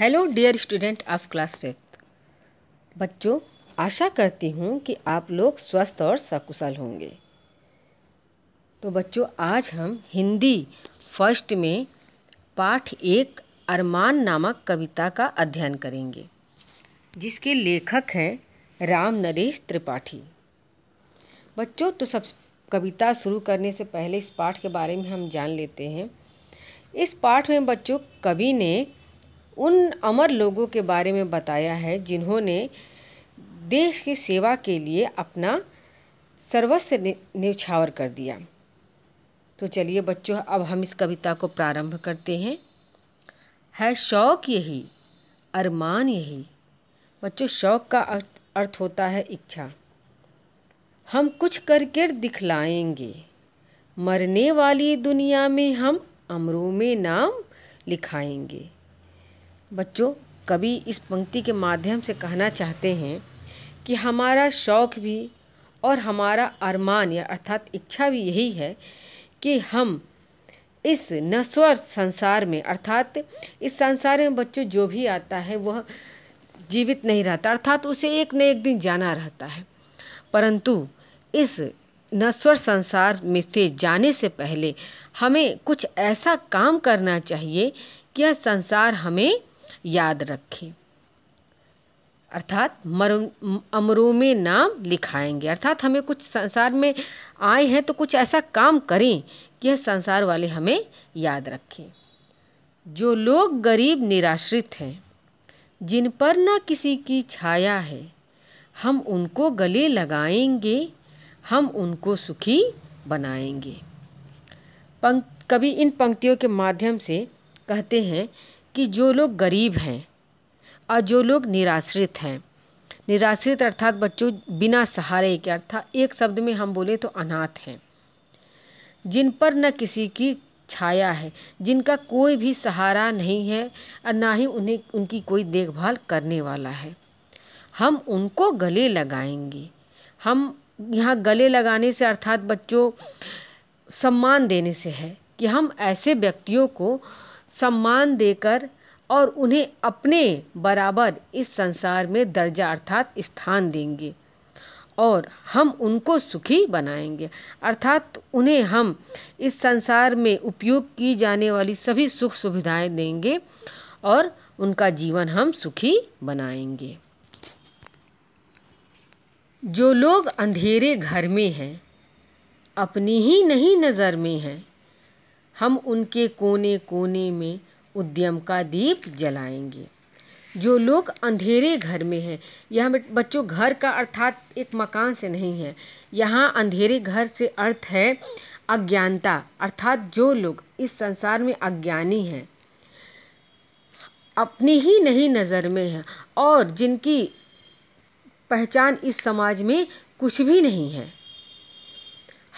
hello dear student of class fifth बच्चों आशा करती हूँ कि आप लोग स्वस्थ और सकुशल होंगे तो बच्चों आज हम हिंदी फर्स्ट में पाठ एक अरमान नामक कविता का अध्ययन करेंगे जिसके लेखक हैं राम नरेश त्रिपाठी बच्चों तो सब कविता शुरू करने से पहले इस पाठ के बारे में हम जान लेते हैं इस पाठ में बच्चों कवि ने उन अमर लोगों के बारे में बताया है जिन्होंने देश की सेवा के लिए अपना सर्वस्व न्यौछावर कर दिया तो चलिए बच्चों अब हम इस कविता को प्रारंभ करते हैं है शौक यही अरमान यही बच्चों शौक का अर्थ होता है इच्छा हम कुछ करके दिखलाएंगे मरने वाली दुनिया में हम अमरों में नाम लिखाएंगे बच्चों कभी इस पंक्ति के माध्यम से कहना चाहते हैं कि हमारा शौक़ भी और हमारा अरमान या अर्थात इच्छा भी यही है कि हम इस नस्वर संसार में अर्थात इस संसार में बच्चों जो भी आता है वह जीवित नहीं रहता अर्थात उसे एक न एक दिन जाना रहता है परंतु इस नस्वर संसार में से जाने से पहले हमें कुछ ऐसा काम करना चाहिए कि यह संसार हमें याद रखें अर्थात मर अमरों में नाम लिखाएंगे अर्थात हमें कुछ संसार में आए हैं तो कुछ ऐसा काम करें कि यह संसार वाले हमें याद रखें जो लोग गरीब निराश्रित हैं जिन पर ना किसी की छाया है हम उनको गले लगाएंगे हम उनको सुखी बनाएंगे पंक कभी इन पंक्तियों के माध्यम से कहते हैं कि जो लोग गरीब हैं और जो लोग निराश्रित हैं निराश्रित अर्थात बच्चों बिना सहारे के अर्थात एक शब्द में हम बोले तो अनाथ हैं जिन पर न किसी की छाया है जिनका कोई भी सहारा नहीं है और ना ही उन्हें उनकी कोई देखभाल करने वाला है हम उनको गले लगाएंगे हम यहाँ गले लगाने से अर्थात बच्चों सम्मान देने से है कि हम ऐसे व्यक्तियों को सम्मान देकर और उन्हें अपने बराबर इस संसार में दर्जा अर्थात स्थान देंगे और हम उनको सुखी बनाएंगे अर्थात उन्हें हम इस संसार में उपयोग की जाने वाली सभी सुख सुविधाएं देंगे और उनका जीवन हम सुखी बनाएंगे जो लोग अंधेरे घर में हैं अपनी ही नहीं नज़र में हैं हम उनके कोने कोने में उद्यम का दीप जलाएंगे जो लोग अंधेरे घर में हैं यहाँ बच्चों घर का अर्थात एक मकान से नहीं है यहाँ अंधेरे घर से अर्थ है अज्ञानता अर्थात जो लोग इस संसार में अज्ञानी हैं अपनी ही नहीं नज़र में है और जिनकी पहचान इस समाज में कुछ भी नहीं है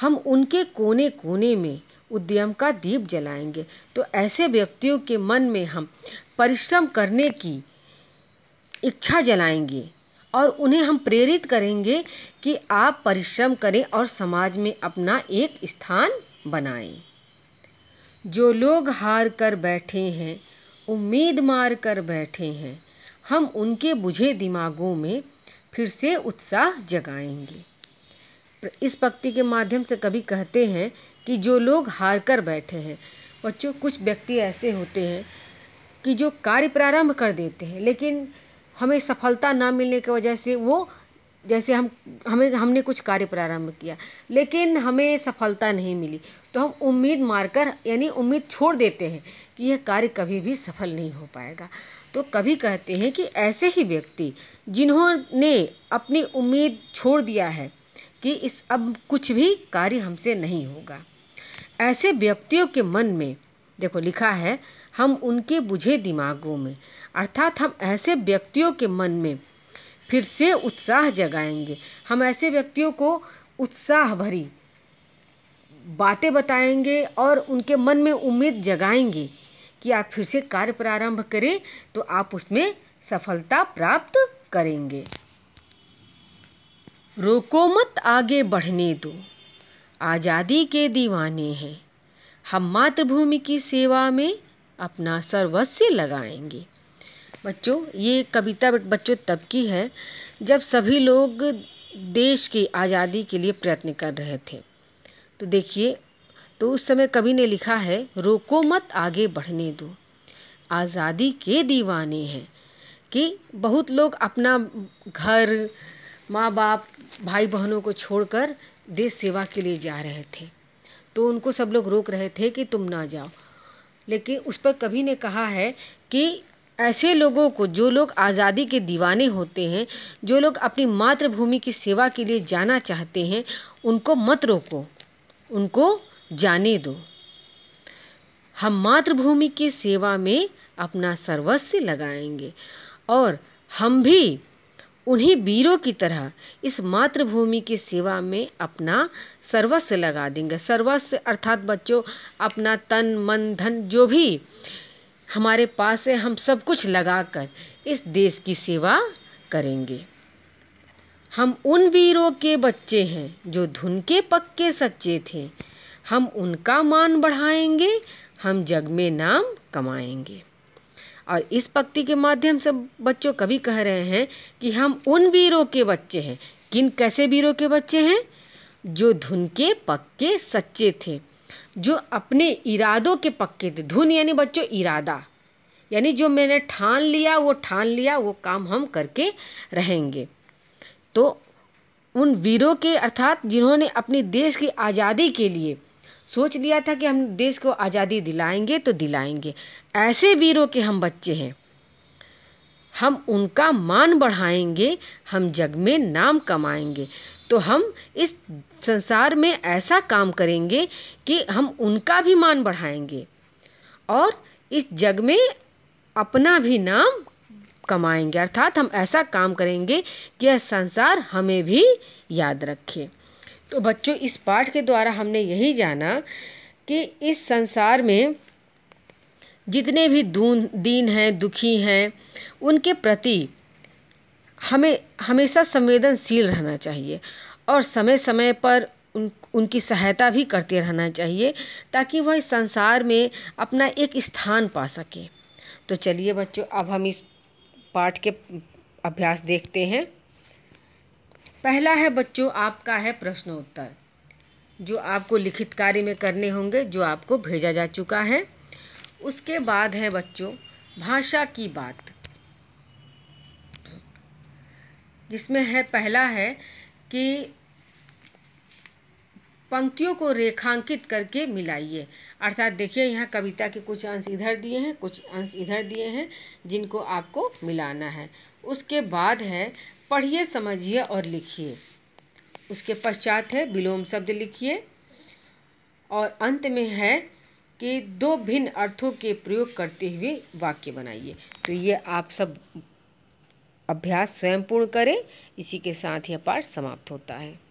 हम उनके कोने कोने में उद्यम का दीप जलाएंगे तो ऐसे व्यक्तियों के मन में हम परिश्रम करने की इच्छा जलाएंगे और उन्हें हम प्रेरित करेंगे कि आप परिश्रम करें और समाज में अपना एक स्थान बनाएं जो लोग हार कर बैठे हैं उम्मीद मार कर बैठे हैं हम उनके बुझे दिमागों में फिर से उत्साह जगाएंगे इस पक्ति के माध्यम से कभी कहते हैं कि जो लोग हार कर बैठे हैं बच्चों कुछ व्यक्ति ऐसे होते हैं कि जो कार्य प्रारंभ कर देते हैं लेकिन हमें सफलता ना मिलने की वजह से वो जैसे हम हमें हमने कुछ कार्य प्रारंभ किया लेकिन हमें सफलता नहीं मिली तो हम उम्मीद मारकर यानी उम्मीद छोड़ देते हैं कि यह कार्य कभी भी सफल नहीं हो पाएगा तो कभी कहते हैं कि ऐसे ही व्यक्ति जिन्होंने अपनी उम्मीद छोड़ दिया है कि इस अब कुछ भी कार्य हमसे नहीं होगा ऐसे व्यक्तियों के मन में देखो लिखा है हम उनके बुझे दिमागों में अर्थात हम ऐसे व्यक्तियों के मन में फिर से उत्साह जगाएंगे हम ऐसे व्यक्तियों को उत्साह भरी बातें बताएंगे और उनके मन में उम्मीद जगाएंगे कि आप फिर से कार्य प्रारंभ करें तो आप उसमें सफलता प्राप्त करेंगे रोको मत आगे बढ़ने दो आज़ादी के दीवाने हैं हम मातृभूमि की सेवा में अपना सर्वस्व लगाएंगे बच्चों ये कविता बच्चों तब की है जब सभी लोग देश की आज़ादी के लिए प्रयत्न कर रहे थे तो देखिए तो उस समय कवि ने लिखा है रोको मत आगे बढ़ने दो आज़ादी के दीवाने हैं कि बहुत लोग अपना घर माँ बाप भाई बहनों को छोड़कर देश सेवा के लिए जा रहे थे तो उनको सब लोग रोक रहे थे कि तुम ना जाओ लेकिन उस पर कभी ने कहा है कि ऐसे लोगों को जो लोग आज़ादी के दीवाने होते हैं जो लोग अपनी मातृभूमि की सेवा के लिए जाना चाहते हैं उनको मत रोको उनको जाने दो हम मातृभूमि की सेवा में अपना सर्वस्व लगाएंगे और हम भी उन्हीं वीरों की तरह इस मातृभूमि की सेवा में अपना सर्वस्व लगा देंगे सर्वस्व अर्थात बच्चों अपना तन मन धन जो भी हमारे पास है हम सब कुछ लगाकर इस देश की सेवा करेंगे हम उन वीरों के बच्चे हैं जो धुन के पक्के सच्चे थे हम उनका मान बढ़ाएंगे हम जग में नाम कमाएंगे और इस पक्ति के माध्यम से बच्चों कभी कह रहे हैं कि हम उन वीरों के बच्चे हैं किन कैसे वीरों के बच्चे हैं जो धुन के पक्के सच्चे थे जो अपने इरादों के पक्के थे धुन यानी बच्चों इरादा यानी जो मैंने ठान लिया वो ठान लिया वो काम हम करके रहेंगे तो उन वीरों के अर्थात जिन्होंने अपने देश की आज़ादी के लिए सोच लिया था कि हम देश को आज़ादी दिलाएंगे तो दिलाएंगे ऐसे वीरों के हम बच्चे हैं हम उनका मान बढ़ाएंगे हम जग में नाम कमाएंगे तो हम इस संसार में ऐसा काम करेंगे कि हम उनका भी मान बढ़ाएंगे और इस जग में अपना भी नाम कमाएंगे अर्थात हम ऐसा काम करेंगे कि यह संसार हमें भी याद रखे तो बच्चों इस पाठ के द्वारा हमने यही जाना कि इस संसार में जितने भी दून दीन हैं दुखी हैं उनके प्रति हमें हमेशा संवेदनशील रहना चाहिए और समय समय पर उन उनकी सहायता भी करते रहना चाहिए ताकि वह इस संसार में अपना एक स्थान पा सके तो चलिए बच्चों अब हम इस पाठ के अभ्यास देखते हैं पहला है बच्चों आपका है प्रश्नोत्तर जो आपको लिखित कार्य में करने होंगे जो आपको भेजा जा चुका है उसके बाद है बच्चों भाषा की बात जिसमें है पहला है कि पंक्तियों को रेखांकित करके मिलाइए अर्थात देखिए यहाँ कविता के कुछ अंश इधर दिए हैं कुछ अंश इधर दिए हैं जिनको आपको मिलाना है उसके बाद है पढ़िए समझिए और लिखिए उसके पश्चात है विलोम शब्द लिखिए और अंत में है कि दो भिन्न अर्थों के प्रयोग करते हुए वाक्य बनाइए तो ये आप सब अभ्यास स्वयं पूर्ण करें इसी के साथ यह पाठ समाप्त होता है